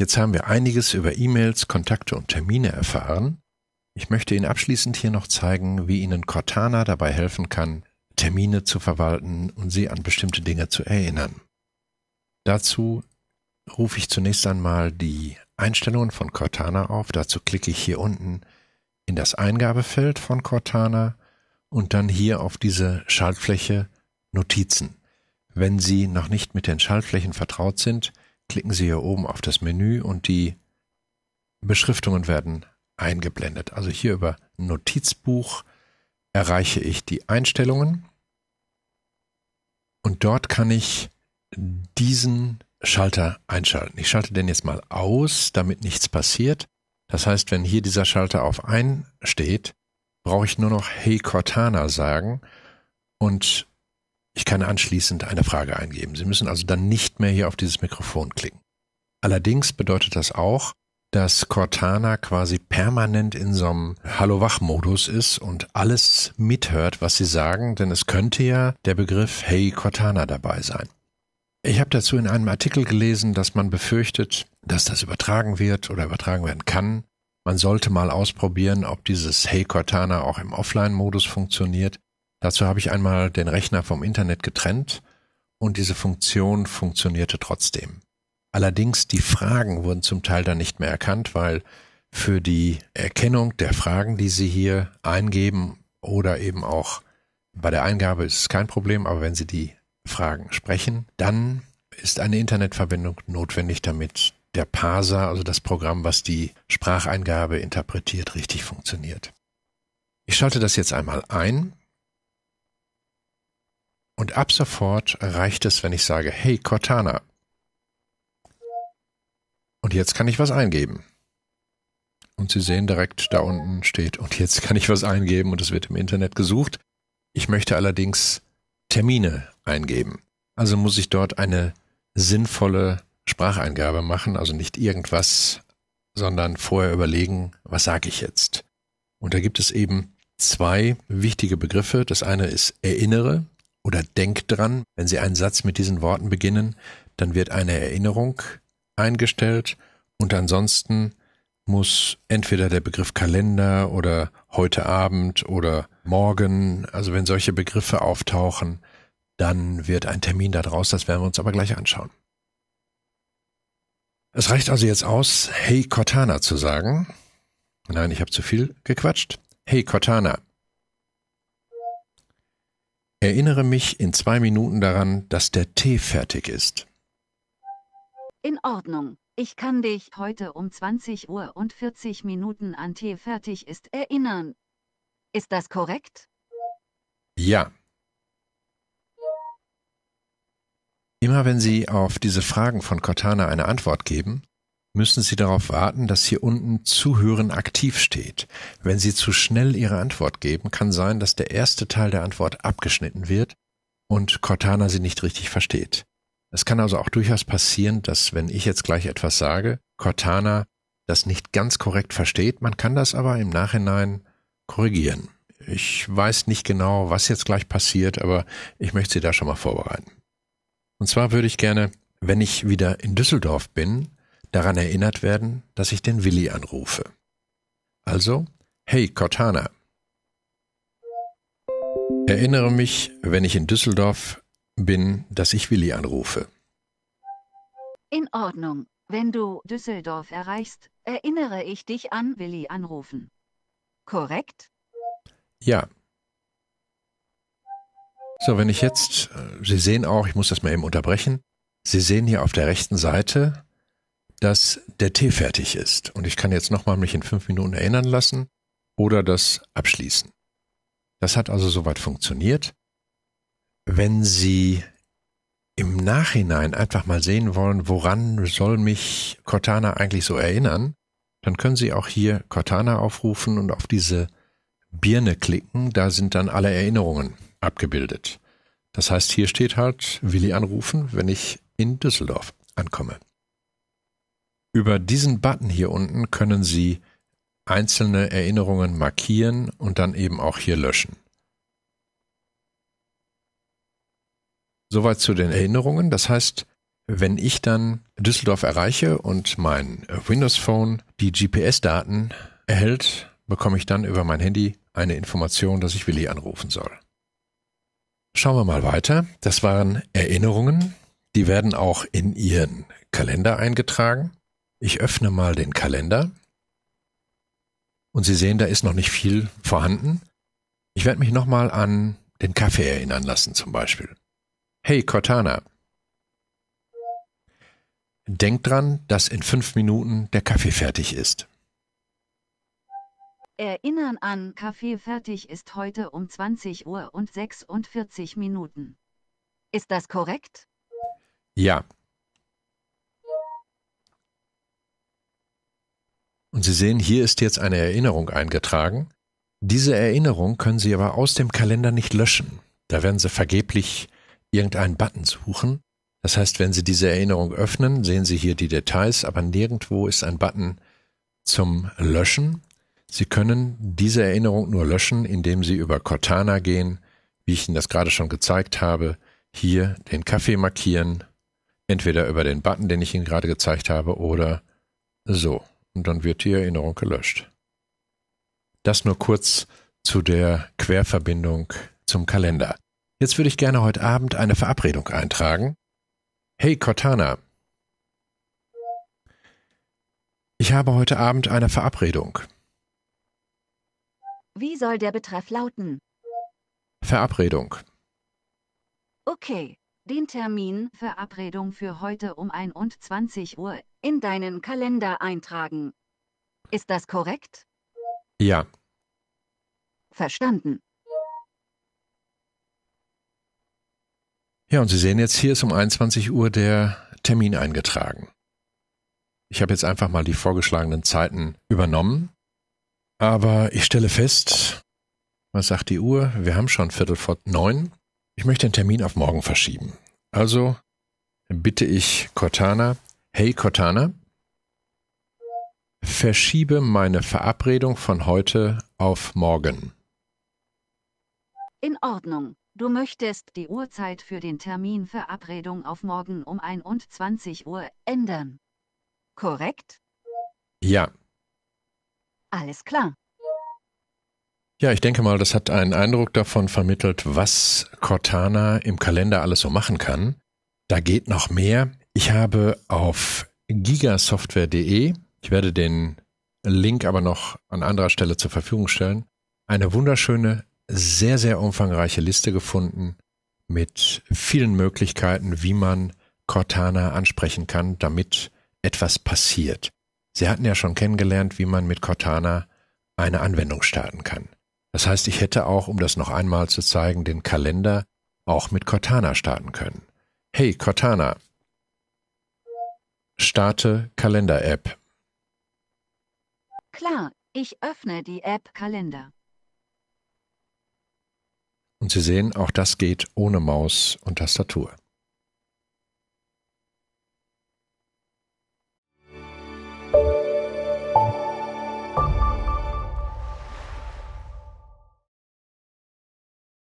Jetzt haben wir einiges über E-Mails, Kontakte und Termine erfahren. Ich möchte Ihnen abschließend hier noch zeigen, wie Ihnen Cortana dabei helfen kann, Termine zu verwalten und Sie an bestimmte Dinge zu erinnern. Dazu rufe ich zunächst einmal die Einstellungen von Cortana auf. Dazu klicke ich hier unten in das Eingabefeld von Cortana und dann hier auf diese Schaltfläche Notizen. Wenn Sie noch nicht mit den Schaltflächen vertraut sind, klicken Sie hier oben auf das Menü und die Beschriftungen werden eingeblendet. Also hier über Notizbuch erreiche ich die Einstellungen und dort kann ich diesen Schalter einschalten. Ich schalte den jetzt mal aus, damit nichts passiert. Das heißt, wenn hier dieser Schalter auf ein steht, brauche ich nur noch Hey Cortana sagen und ich kann anschließend eine Frage eingeben. Sie müssen also dann nicht mehr hier auf dieses Mikrofon klicken. Allerdings bedeutet das auch, dass Cortana quasi permanent in so einem Hallo-Wach-Modus ist und alles mithört, was Sie sagen, denn es könnte ja der Begriff Hey Cortana dabei sein. Ich habe dazu in einem Artikel gelesen, dass man befürchtet, dass das übertragen wird oder übertragen werden kann. Man sollte mal ausprobieren, ob dieses Hey Cortana auch im Offline-Modus funktioniert. Dazu habe ich einmal den Rechner vom Internet getrennt und diese Funktion funktionierte trotzdem. Allerdings die Fragen wurden zum Teil dann nicht mehr erkannt, weil für die Erkennung der Fragen, die Sie hier eingeben oder eben auch bei der Eingabe ist es kein Problem, aber wenn Sie die Fragen sprechen, dann ist eine Internetverbindung notwendig, damit der Parser, also das Programm, was die Spracheingabe interpretiert, richtig funktioniert. Ich schalte das jetzt einmal ein und ab sofort reicht es, wenn ich sage, hey Cortana. Und jetzt kann ich was eingeben. Und Sie sehen direkt da unten steht, und jetzt kann ich was eingeben und es wird im Internet gesucht. Ich möchte allerdings Termine eingeben. Also muss ich dort eine sinnvolle Spracheingabe machen, also nicht irgendwas, sondern vorher überlegen, was sage ich jetzt. Und da gibt es eben zwei wichtige Begriffe. Das eine ist erinnere, oder denkt dran, wenn Sie einen Satz mit diesen Worten beginnen, dann wird eine Erinnerung eingestellt und ansonsten muss entweder der Begriff Kalender oder heute Abend oder morgen, also wenn solche Begriffe auftauchen, dann wird ein Termin daraus, das werden wir uns aber gleich anschauen. Es reicht also jetzt aus, Hey Cortana zu sagen. Nein, ich habe zu viel gequatscht. Hey Cortana, Erinnere mich in zwei Minuten daran, dass der Tee fertig ist. In Ordnung. Ich kann dich heute um 20 Uhr und 40 Minuten an Tee fertig ist erinnern. Ist das korrekt? Ja. Immer wenn Sie auf diese Fragen von Cortana eine Antwort geben, müssen Sie darauf warten, dass hier unten Zuhören aktiv steht. Wenn Sie zu schnell Ihre Antwort geben, kann sein, dass der erste Teil der Antwort abgeschnitten wird und Cortana sie nicht richtig versteht. Es kann also auch durchaus passieren, dass wenn ich jetzt gleich etwas sage, Cortana das nicht ganz korrekt versteht. Man kann das aber im Nachhinein korrigieren. Ich weiß nicht genau, was jetzt gleich passiert, aber ich möchte Sie da schon mal vorbereiten. Und zwar würde ich gerne, wenn ich wieder in Düsseldorf bin, daran erinnert werden, dass ich den Willi anrufe. Also, hey Cortana. Erinnere mich, wenn ich in Düsseldorf bin, dass ich Willi anrufe. In Ordnung. Wenn du Düsseldorf erreichst, erinnere ich dich an Willi anrufen. Korrekt? Ja. So, wenn ich jetzt, äh, Sie sehen auch, ich muss das mal eben unterbrechen, Sie sehen hier auf der rechten Seite dass der Tee fertig ist und ich kann jetzt nochmal mich in fünf Minuten erinnern lassen oder das abschließen. Das hat also soweit funktioniert. Wenn Sie im Nachhinein einfach mal sehen wollen, woran soll mich Cortana eigentlich so erinnern, dann können Sie auch hier Cortana aufrufen und auf diese Birne klicken. Da sind dann alle Erinnerungen abgebildet. Das heißt, hier steht halt Willi anrufen, wenn ich in Düsseldorf ankomme. Über diesen Button hier unten können Sie einzelne Erinnerungen markieren und dann eben auch hier löschen. Soweit zu den Erinnerungen. Das heißt, wenn ich dann Düsseldorf erreiche und mein Windows Phone die GPS-Daten erhält, bekomme ich dann über mein Handy eine Information, dass ich Willi anrufen soll. Schauen wir mal weiter. Das waren Erinnerungen. Die werden auch in Ihren Kalender eingetragen. Ich öffne mal den Kalender und Sie sehen, da ist noch nicht viel vorhanden. Ich werde mich nochmal an den Kaffee erinnern lassen zum Beispiel. Hey Cortana, denk dran, dass in fünf Minuten der Kaffee fertig ist. Erinnern an Kaffee fertig ist heute um 20 Uhr und 46 Minuten. Ist das korrekt? Ja, Und Sie sehen, hier ist jetzt eine Erinnerung eingetragen. Diese Erinnerung können Sie aber aus dem Kalender nicht löschen. Da werden Sie vergeblich irgendeinen Button suchen. Das heißt, wenn Sie diese Erinnerung öffnen, sehen Sie hier die Details, aber nirgendwo ist ein Button zum Löschen. Sie können diese Erinnerung nur löschen, indem Sie über Cortana gehen, wie ich Ihnen das gerade schon gezeigt habe, hier den Kaffee markieren, entweder über den Button, den ich Ihnen gerade gezeigt habe, oder so und dann wird die Erinnerung gelöscht. Das nur kurz zu der Querverbindung zum Kalender. Jetzt würde ich gerne heute Abend eine Verabredung eintragen. Hey Cortana, ich habe heute Abend eine Verabredung. Wie soll der Betreff lauten? Verabredung. Okay, den Termin Verabredung für heute um 21 Uhr in deinen Kalender eintragen. Ist das korrekt? Ja. Verstanden. Ja, und Sie sehen jetzt, hier ist um 21 Uhr der Termin eingetragen. Ich habe jetzt einfach mal die vorgeschlagenen Zeiten übernommen. Aber ich stelle fest, was sagt die Uhr? Wir haben schon Viertel vor neun. Ich möchte den Termin auf morgen verschieben. Also bitte ich Cortana, Hey Cortana, verschiebe meine Verabredung von heute auf morgen. In Ordnung. Du möchtest die Uhrzeit für den Termin Verabredung auf morgen um 21 Uhr ändern. Korrekt? Ja. Alles klar. Ja, ich denke mal, das hat einen Eindruck davon vermittelt, was Cortana im Kalender alles so machen kann. Da geht noch mehr. Ich habe auf gigasoftware.de, ich werde den Link aber noch an anderer Stelle zur Verfügung stellen, eine wunderschöne, sehr, sehr umfangreiche Liste gefunden mit vielen Möglichkeiten, wie man Cortana ansprechen kann, damit etwas passiert. Sie hatten ja schon kennengelernt, wie man mit Cortana eine Anwendung starten kann. Das heißt, ich hätte auch, um das noch einmal zu zeigen, den Kalender auch mit Cortana starten können. Hey Cortana, Starte Kalender-App. Klar, ich öffne die App Kalender. Und Sie sehen, auch das geht ohne Maus und Tastatur.